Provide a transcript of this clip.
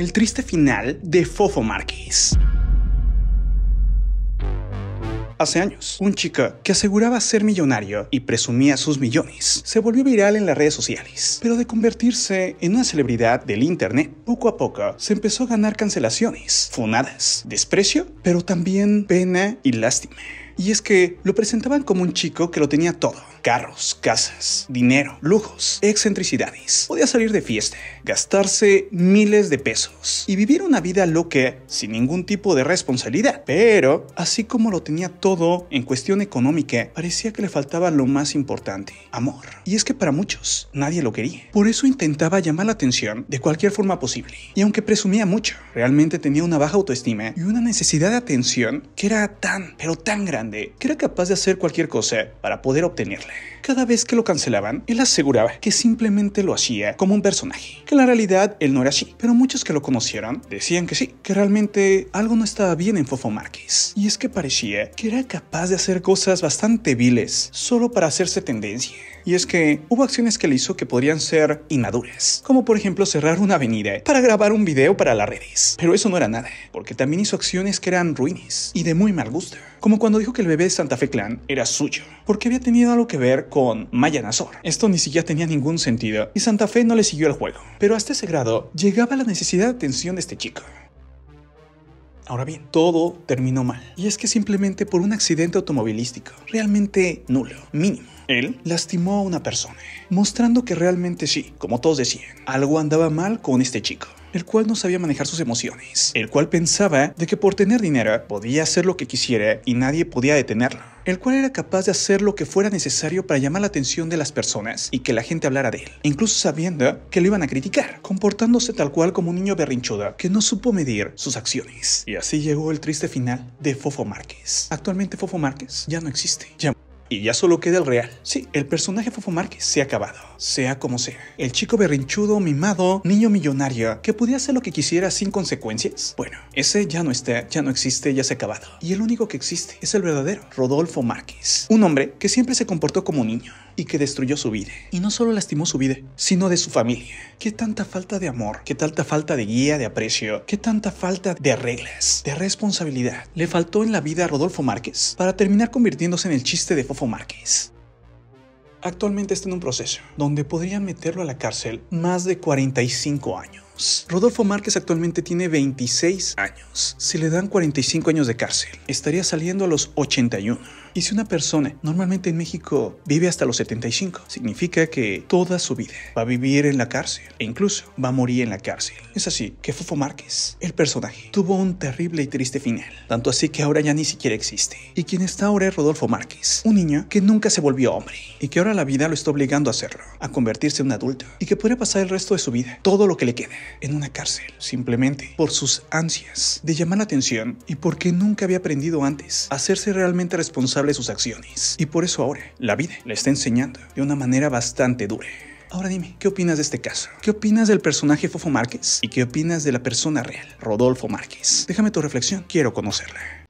el triste final de Fofo Márquez. Hace años, un chico que aseguraba ser millonario y presumía sus millones se volvió viral en las redes sociales, pero de convertirse en una celebridad del internet, poco a poco se empezó a ganar cancelaciones, funadas, desprecio, pero también pena y lástima. Y es que lo presentaban como un chico que lo tenía todo. Carros, casas, dinero, lujos, excentricidades. Podía salir de fiesta, gastarse miles de pesos y vivir una vida loca sin ningún tipo de responsabilidad. Pero, así como lo tenía todo en cuestión económica, parecía que le faltaba lo más importante, amor. Y es que para muchos nadie lo quería. Por eso intentaba llamar la atención de cualquier forma posible. Y aunque presumía mucho, realmente tenía una baja autoestima y una necesidad de atención que era tan, pero tan grande que era capaz de hacer cualquier cosa para poder obtenerle. Cada vez que lo cancelaban, él aseguraba que simplemente lo hacía como un personaje, que en la realidad él no era así, pero muchos que lo conocieron decían que sí, que realmente algo no estaba bien en Fofo Márquez, y es que parecía que era capaz de hacer cosas bastante viles solo para hacerse tendencia. Y es que hubo acciones que le hizo que podrían ser inmaduras, como por ejemplo cerrar una avenida para grabar un video para las redes. Pero eso no era nada, porque también hizo acciones que eran ruines y de muy mal gusto, como cuando dijo que el bebé de Santa Fe Clan era suyo, porque había tenido algo que ver con con Maya Nazor. Esto ni siquiera tenía ningún sentido y Santa Fe no le siguió el juego. Pero hasta ese grado llegaba la necesidad de atención de este chico. Ahora bien, todo terminó mal. Y es que simplemente por un accidente automovilístico, realmente nulo, mínimo. Él lastimó a una persona, mostrando que realmente sí, como todos decían, algo andaba mal con este chico el cual no sabía manejar sus emociones, el cual pensaba de que por tener dinero podía hacer lo que quisiera y nadie podía detenerlo, el cual era capaz de hacer lo que fuera necesario para llamar la atención de las personas y que la gente hablara de él, incluso sabiendo que lo iban a criticar, comportándose tal cual como un niño berrinchudo que no supo medir sus acciones. Y así llegó el triste final de Fofo Márquez. Actualmente Fofo Márquez ya no existe y ya solo queda el real. Sí, el personaje Fofo Márquez se ha acabado, sea como sea. El chico berrinchudo, mimado, niño millonario, que podía hacer lo que quisiera sin consecuencias. Bueno, ese ya no está, ya no existe, ya se ha acabado. Y el único que existe es el verdadero, Rodolfo Márquez. Un hombre que siempre se comportó como un niño y que destruyó su vida. Y no solo lastimó su vida, sino de su familia. Qué tanta falta de amor, qué tanta falta de guía, de aprecio, qué tanta falta de reglas, de responsabilidad. Le faltó en la vida a Rodolfo Márquez para terminar convirtiéndose en el chiste de Fofo Márquez. Actualmente está en un proceso donde podrían meterlo a la cárcel más de 45 años. Rodolfo Márquez actualmente tiene 26 años. Si le dan 45 años de cárcel, estaría saliendo a los 81. Y si una persona normalmente en México vive hasta los 75, significa que toda su vida va a vivir en la cárcel e incluso va a morir en la cárcel. Es así que Fofo Márquez, el personaje, tuvo un terrible y triste final, tanto así que ahora ya ni siquiera existe. Y quien está ahora es Rodolfo Márquez, un niño que nunca se volvió hombre y que ahora la vida lo está obligando a hacerlo, a convertirse en un adulto y que puede pasar el resto de su vida, todo lo que le quede en una cárcel, simplemente por sus ansias de llamar la atención y porque nunca había aprendido antes a hacerse realmente responsable sus acciones. Y por eso ahora la vida le está enseñando de una manera bastante dura. Ahora dime, ¿qué opinas de este caso? ¿Qué opinas del personaje Fofo Márquez? ¿Y qué opinas de la persona real, Rodolfo Márquez? Déjame tu reflexión, quiero conocerla.